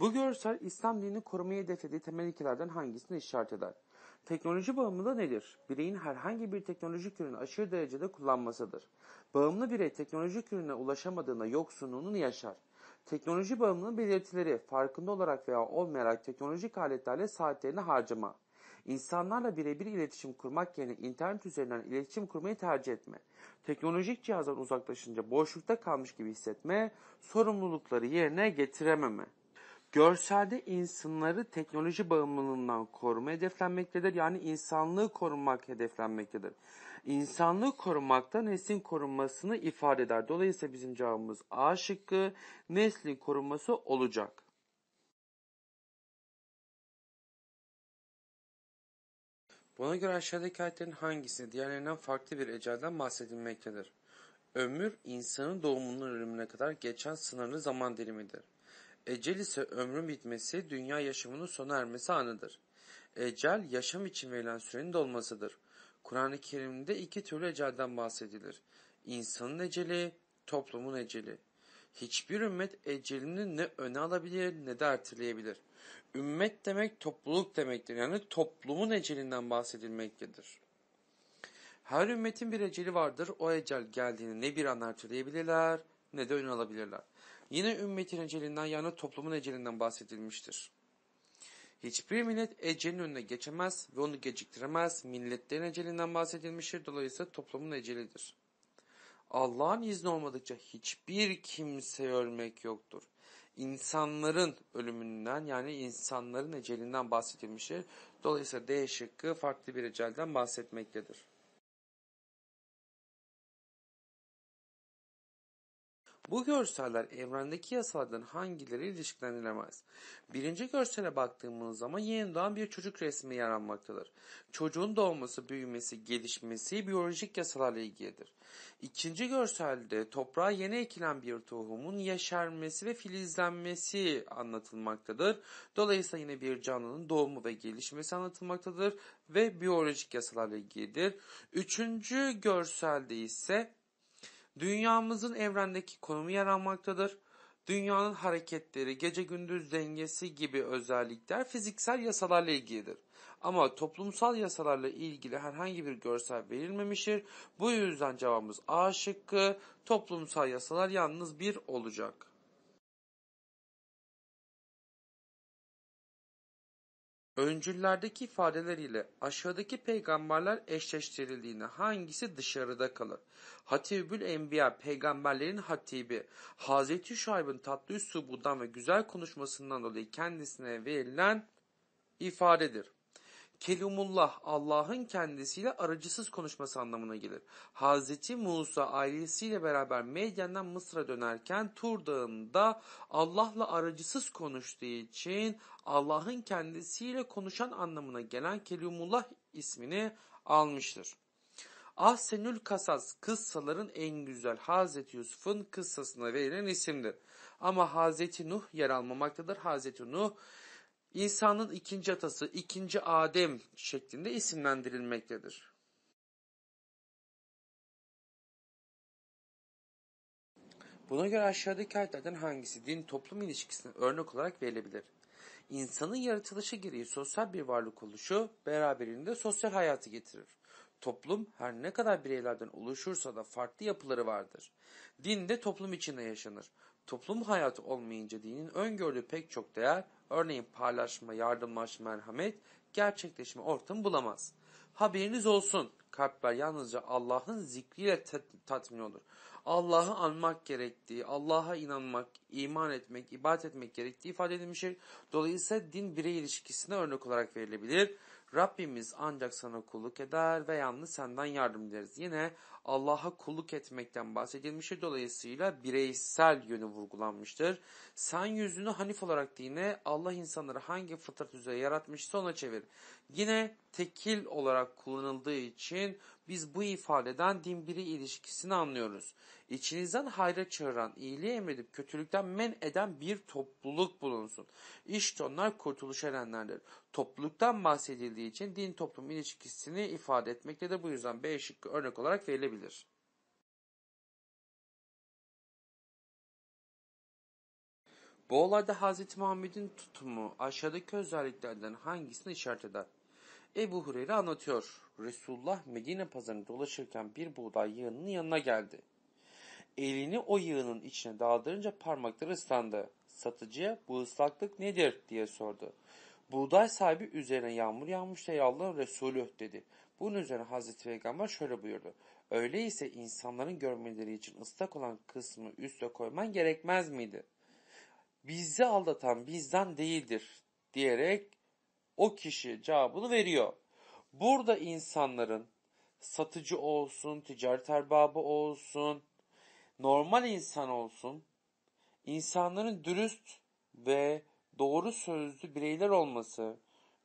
Bu görsel İslam dinini korumayı hedeflediği temel ilkelerden hangisini işaret eder? Teknoloji bağımlılığı nedir? Bireyin herhangi bir teknolojik ürünü aşırı derecede kullanmasıdır. Bağımlı birey teknolojik ürüne ulaşamadığında yoksunluğunu yaşar. Teknoloji bağımlılığının belirtileri farkında olarak veya olmayarak teknolojik aletlerle saatlerini harcama. İnsanlarla birebir iletişim kurmak yerine internet üzerinden iletişim kurmayı tercih etme. Teknolojik cihazdan uzaklaşınca boşlukta kalmış gibi hissetme, sorumlulukları yerine getirememe. Görselde insanları teknoloji bağımlılığından koruma hedeflenmektedir. Yani insanlığı korumak hedeflenmektedir. İnsanlığı korumakta neslin korunmasını ifade eder. Dolayısıyla bizim cevabımız A şıkkı neslin korunması olacak. Buna göre aşağıdaki ayetlerin hangisini diğerlerinden farklı bir ecelden bahsedilmektedir? Ömür insanın doğumundan ölümüne kadar geçen sınırlı zaman dilimidir. Ecel ise ömrün bitmesi, dünya yaşamının sona ermesi anıdır. Ecel, yaşam için verilen sürenin dolmasıdır. Kur'an-ı Kerim'de iki türlü ecelden bahsedilir. İnsanın eceli, toplumun eceli. Hiçbir ümmet ecelini ne öne alabilir ne de erteleyebilir. Ümmet demek topluluk demektir. Yani toplumun ecelinden bahsedilmektedir. Her ümmetin bir eceli vardır. O ecel geldiğini ne bir an erteleyebilirler ne de ön alabilirler. Yine ümmetin ecelinden yani toplumun ecelinden bahsedilmiştir. Hiçbir millet ecelin önüne geçemez ve onu geciktiremez. Milletlerin ecelinden bahsedilmiştir. Dolayısıyla toplumun ecelidir. Allah'ın izni olmadıkça hiçbir kimse ölmek yoktur. İnsanların ölümünden yani insanların ecelinden bahsedilmiştir. Dolayısıyla D şıkkı farklı bir ecelden bahsetmektedir. Bu görseller evrendeki yasalardan hangileri ilişkilendirilemez? Birinci görsele baktığımız zaman yeni doğan bir çocuk resmi yer almaktadır. Çocuğun doğması, büyümesi, gelişmesi biyolojik yasalarla ilgilidir. İkinci görselde toprağa yeni ekilen bir tohumun yeşermesi ve filizlenmesi anlatılmaktadır. Dolayısıyla yine bir canlının doğumu ve gelişmesi anlatılmaktadır ve biyolojik yasalarla ilgilidir. Üçüncü görselde ise Dünyamızın evrendeki konumu yer almaktadır. Dünyanın hareketleri, gece gündüz dengesi gibi özellikler fiziksel yasalarla ilgilidir. Ama toplumsal yasalarla ilgili herhangi bir görsel verilmemiştir. Bu yüzden cevabımız A şıkkı, toplumsal yasalar yalnız bir olacak. Öncüllerdeki ifadeler ile aşağıdaki peygamberler eşleştirildiğinde hangisi dışarıda kalır? Hatibül Enbiya peygamberlerin hatibi Hazreti Şuayb'ın tatlı üslubudan ve güzel konuşmasından dolayı kendisine verilen ifadedir. Kelimullah Allah'ın kendisiyle aracısız konuşması anlamına gelir. Hazreti Musa ailesiyle beraber Medyen'den Mısır'a dönerken Tur Dağı'nda Allah'la aracısız konuştuğu için Allah'ın kendisiyle konuşan anlamına gelen Kelimullah ismini almıştır. Ahsenül Kasas kıssaların en güzel Hazreti Yusuf'un kıssasına verilen isimdir. Ama Hazreti Nuh yer almamaktadır. Hazreti Nuh İnsanın ikinci atası, ikinci Adem şeklinde isimlendirilmektedir. Buna göre aşağıdaki haltlerden hangisi din toplum ilişkisine örnek olarak verilebilir? İnsanın yaratılışı gereği sosyal bir varlık oluşu beraberinde sosyal hayatı getirir. Toplum her ne kadar bireylerden oluşursa da farklı yapıları vardır. Din de toplum içinde yaşanır. Toplum hayatı olmayınca dinin öngördüğü pek çok değer, örneğin paylaşma, yardımlaşma, merhamet, gerçekleşme ortam bulamaz. Haberiniz olsun, kalpler yalnızca Allah'ın zikriyle tatmin olur. Allah'ı anmak gerektiği, Allah'a inanmak, iman etmek, ibadet etmek gerektiği ifade edilmiştir. Dolayısıyla din birey ilişkisine örnek olarak verilebilir. Rabbimiz ancak sana kulluk eder ve yalnız senden yardım dileriz. Yine Allah'a kulluk etmekten bahsedilmiştir. Dolayısıyla bireysel yönü vurgulanmıştır. Sen yüzünü hanif olarak dine Allah insanları hangi fıtrat üzere yaratmışsa ona çevir. Yine tekil olarak kullanıldığı için biz bu ifadeden din biri ilişkisini anlıyoruz. İçinizden hayra çağıran, iyiliği emredip kötülükten men eden bir topluluk bulunsun. İşte onlar kurtuluş erenlerdir. Topluluktan bahsedildiği için din toplum ilişkisini ifade de Bu yüzden B şıkkı örnek olarak verilebilir. Bu olayda Hz. Muhammed'in tutumu aşağıdaki özelliklerden hangisini işaret eder? Ebu Hureyre anlatıyor. Resulullah Medine pazarını dolaşırken bir buğday yığınının yanına geldi. Elini o yığının içine daldırınca parmakları ıslandı. Satıcıya bu ıslaklık nedir diye sordu. Buğday sahibi üzerine yağmur yağmış da Allah'ın Resulü dedi. Bunun üzerine Hazreti Peygamber şöyle buyurdu. Öyleyse insanların görmeleri için ıslak olan kısmı üste koyman gerekmez miydi? Bizi aldatan bizden değildir diyerek o kişi cevabını veriyor. Burada insanların satıcı olsun, ticaret erbabı olsun, normal insan olsun, insanların dürüst ve doğru sözlü bireyler olması,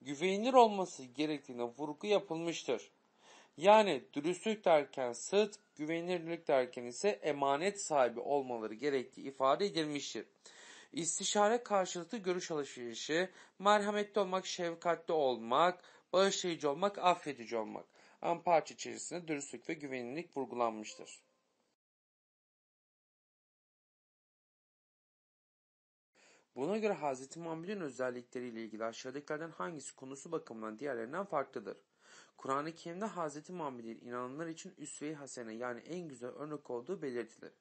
güvenilir olması gerektiğine vurgu yapılmıştır. Yani dürüstlük derken sıt, güvenilirlik derken ise emanet sahibi olmaları gerektiği ifade edilmiştir istişare karşılıklı görüş alışverişi, merhametli olmak, şefkatli olmak, bağışlayıcı olmak, affedici olmak. Ama parça içerisinde dürüstlük ve güvenilirlik vurgulanmıştır. Buna göre Hz. Muhammed'in özellikleriyle ilgili aşağıdakilerden hangisi konusu bakımından diğerlerinden farklıdır? Kur'an-ı Kerim'de Hz. Muhammed'in inananlar için üsve-i hasene yani en güzel örnek olduğu belirtilir.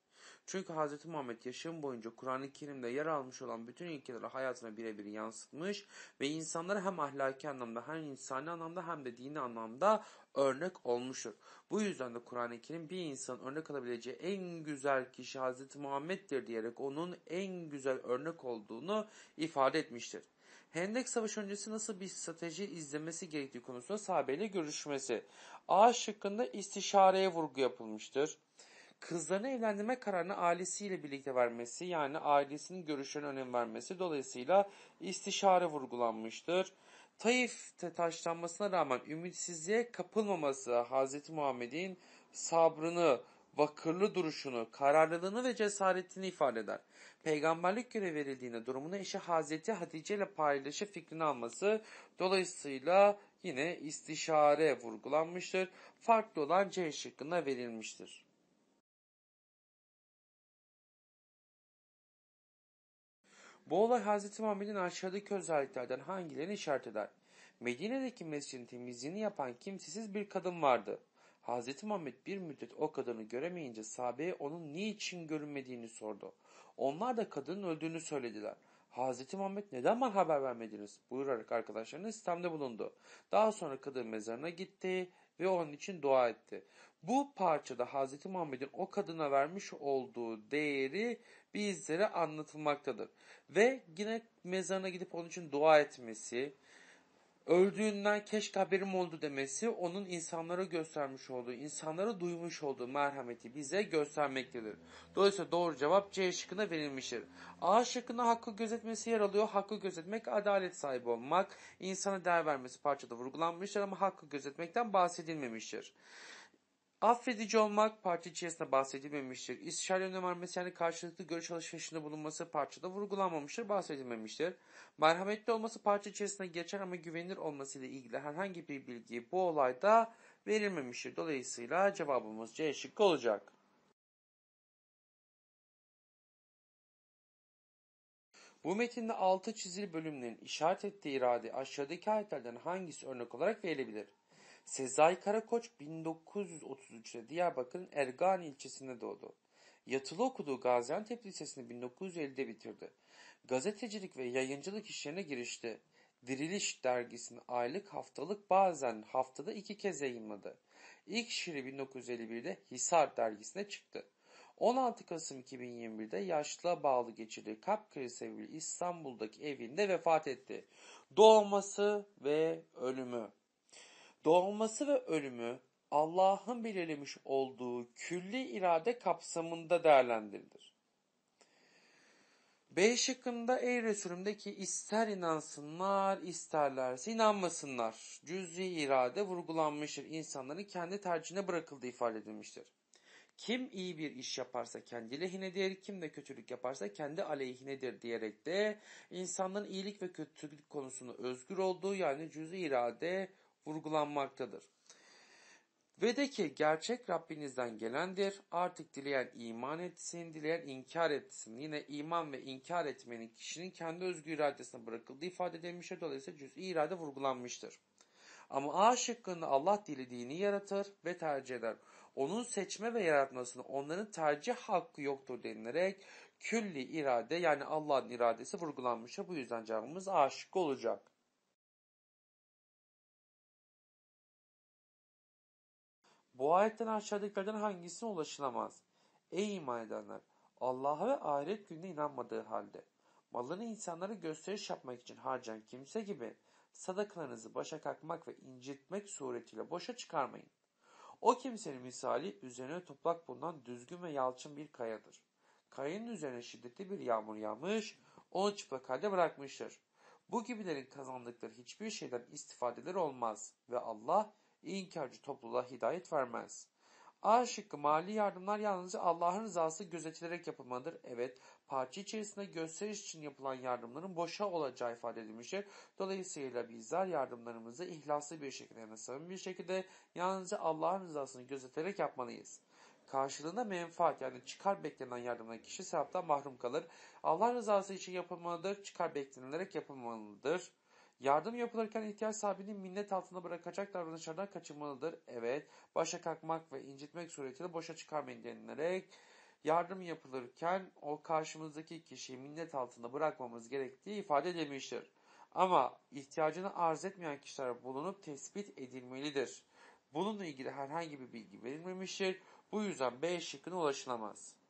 Çünkü Hz. Muhammed yaşam boyunca Kur'an-ı Kerim'de yer almış olan bütün ilkeleri hayatına birebir yansıtmış ve insanlara hem ahlaki anlamda hem insani anlamda hem de dini anlamda örnek olmuştur. Bu yüzden de Kur'an-ı Kerim bir insan örnek alabileceği en güzel kişi Hz. Muhammed'dir diyerek onun en güzel örnek olduğunu ifade etmiştir. Hendek Savaşı öncesi nasıl bir strateji izlemesi gerektiği konusunda sahabeyle görüşmesi. A şıkkında istişareye vurgu yapılmıştır kızlarını evlendirme kararını ailesiyle birlikte vermesi yani ailesinin görüşlerine önem vermesi dolayısıyla istişare vurgulanmıştır. Taif'te taşlanmasına rağmen ümitsizliğe kapılmaması Hz. Muhammed'in sabrını, vakırlı duruşunu, kararlılığını ve cesaretini ifade eder. Peygamberlik görevi verildiğinde durumunu eşi Hazreti Hatice ile paylaşıp fikrini alması dolayısıyla yine istişare vurgulanmıştır. Farklı olan C şıkkına verilmiştir. Bu olay Hz. Muhammed'in aşağıdaki özelliklerden hangilerini işaret eder? Medine'deki mescidin temizliğini yapan kimsesiz bir kadın vardı. Hz. Muhammed bir müddet o kadını göremeyince sahabeye onun niçin görünmediğini sordu. Onlar da kadının öldüğünü söylediler. Hz. Muhammed neden bana haber vermediniz buyurarak arkadaşlarının istemde bulundu. Daha sonra kadın mezarına gitti ve onun için dua etti. Bu parçada Hz. Muhammed'in o kadına vermiş olduğu değeri bizlere anlatılmaktadır. Ve yine mezarına gidip onun için dua etmesi, öldüğünden keşke haberim oldu demesi onun insanlara göstermiş olduğu, insanlara duymuş olduğu merhameti bize göstermektedir. Dolayısıyla doğru cevap C şıkkına verilmiştir. A şıkkına hakkı gözetmesi yer alıyor. Hakkı gözetmek adalet sahibi olmak, insana değer vermesi parçada vurgulanmıştır ama hakkı gözetmekten bahsedilmemiştir. Affedici olmak parti içerisinde bahsedilmemiştir. İstişare önermesi yani karşılıklı görüş alışverişinde bulunması parçada vurgulanmamıştır, bahsedilmemiştir. Merhametli olması parça içerisinde geçer ama güvenilir olması ile ilgili herhangi bir bilgi bu olayda verilmemiştir. Dolayısıyla cevabımız C şıkkı olacak. Bu metinde altı çizili bölümlerin işaret ettiği irade aşağıdaki ayetlerden hangisi örnek olarak verilebilir? Sezai Karakoç 1933'te Diyarbakır'ın Ergani ilçesinde doğdu. Yatılı okuduğu Gaziantep Lisesi'ni 1950'de bitirdi. Gazetecilik ve yayıncılık işlerine girişti. Diriliş dergisini aylık haftalık bazen haftada iki kez yayınladı. İlk şiiri 1951'de Hisar dergisine çıktı. 16 Kasım 2021'de yaşlılığa bağlı geçirdiği kalp krizi sebebiyle İstanbul'daki evinde vefat etti. Doğması ve ölümü Doğulması ve ölümü Allah'ın belirlemiş olduğu külli irade kapsamında değerlendirilir. B şıkkında ey Resulüm'deki ister inansınlar, isterlerse inanmasınlar. Cüz'i irade vurgulanmıştır. İnsanların kendi tercihine bırakıldığı ifade edilmiştir. Kim iyi bir iş yaparsa kendi lehinedir, kim de kötülük yaparsa kendi aleyhinedir diyerek de insanların iyilik ve kötülük konusunda özgür olduğu yani cüz'i irade vurgulanmaktadır. Ve de ki gerçek Rabbinizden gelendir. Artık dileyen iman etsin, dileyen inkar etsin. Yine iman ve inkar etmenin kişinin kendi özgü iradesine bırakıldığı ifade edilmiştir. Dolayısıyla cüz'i irade vurgulanmıştır. Ama A şıkkında Allah dilediğini yaratır ve tercih eder. Onun seçme ve yaratmasını onların tercih hakkı yoktur denilerek külli irade yani Allah'ın iradesi vurgulanmıştır. Bu yüzden cevabımız A şıkkı olacak. Bu ayetten aşağıdakilerden hangisine ulaşılamaz? Ey iman edenler! Allah'a ve ahiret gününe inanmadığı halde malını insanlara gösteriş yapmak için harcayan kimse gibi sadakalarınızı başa kalkmak ve incitmek suretiyle boşa çıkarmayın. O kimsenin misali üzerine toprak bulunan düzgün ve yalçın bir kayadır. Kayanın üzerine şiddetli bir yağmur yağmış, onu çıplak halde bırakmıştır. Bu gibilerin kazandıkları hiçbir şeyden istifadeleri olmaz ve Allah inkarcı topluluğa hidayet vermez. A şıkkı mali yardımlar yalnızca Allah'ın rızası gözetilerek yapılmalıdır. Evet, parti içerisinde gösteriş için yapılan yardımların boşa olacağı ifade edilmiştir. Dolayısıyla bizler yardımlarımızı ihlaslı bir şekilde yani samimi bir şekilde yalnızca Allah'ın rızasını gözeterek yapmalıyız. Karşılığında menfaat yani çıkar beklenen yardımdan kişi sevaptan mahrum kalır. Allah rızası için yapılmalıdır, çıkar beklenilerek yapılmalıdır. Yardım yapılırken ihtiyaç sahibini minnet altında bırakacak davranışlardan kaçınmalıdır. Evet, başa kalkmak ve incitmek suretiyle boşa çıkarmayın denilerek yardım yapılırken o karşımızdaki kişiyi minnet altında bırakmamız gerektiği ifade edilmiştir. Ama ihtiyacını arz etmeyen kişiler bulunup tespit edilmelidir. Bununla ilgili herhangi bir bilgi verilmemiştir. Bu yüzden B şıkkına ulaşılamaz.